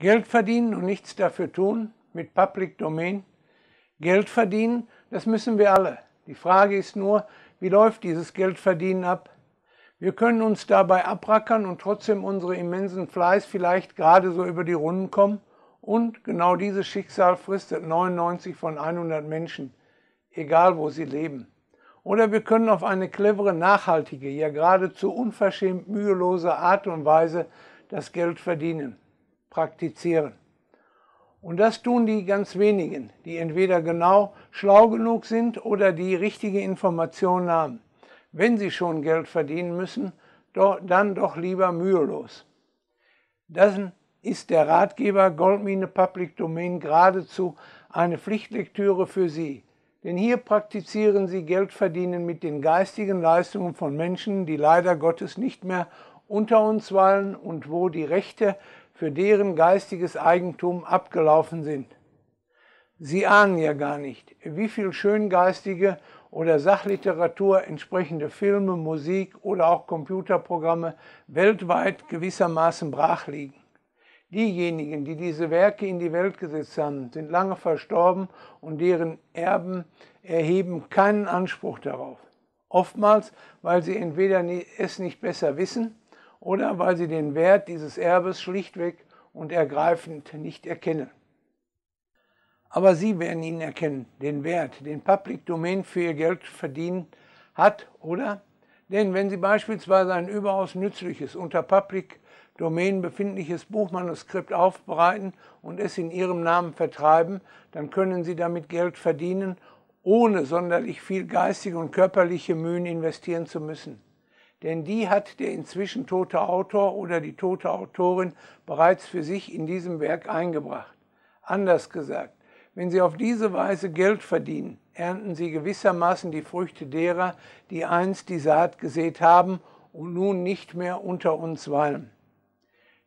Geld verdienen und nichts dafür tun mit Public Domain. Geld verdienen, das müssen wir alle. Die Frage ist nur, wie läuft dieses Geldverdienen ab? Wir können uns dabei abrackern und trotzdem unsere immensen Fleiß vielleicht gerade so über die Runden kommen. Und genau dieses Schicksal fristet 99 von 100 Menschen, egal wo sie leben. Oder wir können auf eine clevere, nachhaltige, ja geradezu unverschämt mühelose Art und Weise das Geld verdienen praktizieren. Und das tun die ganz wenigen, die entweder genau schlau genug sind oder die richtige Information haben. Wenn sie schon Geld verdienen müssen, doch, dann doch lieber mühelos. Das ist der Ratgeber Goldmine Public Domain geradezu eine Pflichtlektüre für Sie. Denn hier praktizieren Sie Geldverdienen mit den geistigen Leistungen von Menschen, die leider Gottes nicht mehr unter uns weilen und wo die Rechte für deren geistiges Eigentum abgelaufen sind. Sie ahnen ja gar nicht, wie viel schöngeistige oder Sachliteratur entsprechende Filme, Musik oder auch Computerprogramme weltweit gewissermaßen brach liegen. Diejenigen, die diese Werke in die Welt gesetzt haben, sind lange verstorben und deren Erben erheben keinen Anspruch darauf. Oftmals, weil sie entweder es nicht besser wissen oder weil sie den Wert dieses Erbes schlichtweg und ergreifend nicht erkennen. Aber Sie werden ihn erkennen, den Wert, den Public Domain für Ihr Geld verdienen hat, oder? Denn wenn Sie beispielsweise ein überaus nützliches, unter Public Domain befindliches Buchmanuskript aufbereiten und es in Ihrem Namen vertreiben, dann können Sie damit Geld verdienen, ohne sonderlich viel geistige und körperliche Mühen investieren zu müssen denn die hat der inzwischen tote Autor oder die tote Autorin bereits für sich in diesem Werk eingebracht. Anders gesagt, wenn Sie auf diese Weise Geld verdienen, ernten Sie gewissermaßen die Früchte derer, die einst die Saat gesät haben und nun nicht mehr unter uns weilen.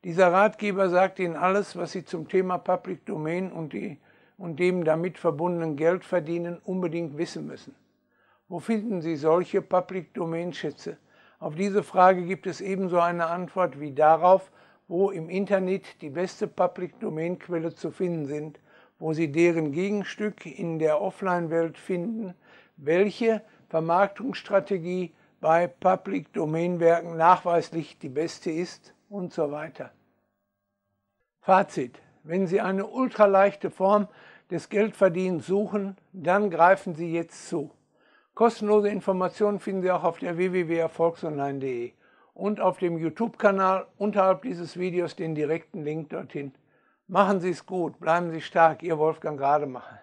Dieser Ratgeber sagt Ihnen alles, was Sie zum Thema Public Domain und, die, und dem damit verbundenen Geldverdienen unbedingt wissen müssen. Wo finden Sie solche Public Domain Schätze? Auf diese Frage gibt es ebenso eine Antwort wie darauf, wo im Internet die beste Public Domain Quelle zu finden sind, wo Sie deren Gegenstück in der Offline-Welt finden, welche Vermarktungsstrategie bei Public Domain Werken nachweislich die beste ist und so weiter. Fazit. Wenn Sie eine ultraleichte Form des Geldverdienens suchen, dann greifen Sie jetzt zu. Kostenlose Informationen finden Sie auch auf der www.erfolgsonline.de und auf dem YouTube-Kanal unterhalb dieses Videos den direkten Link dorthin. Machen Sie es gut, bleiben Sie stark, Ihr Wolfgang Rademacher.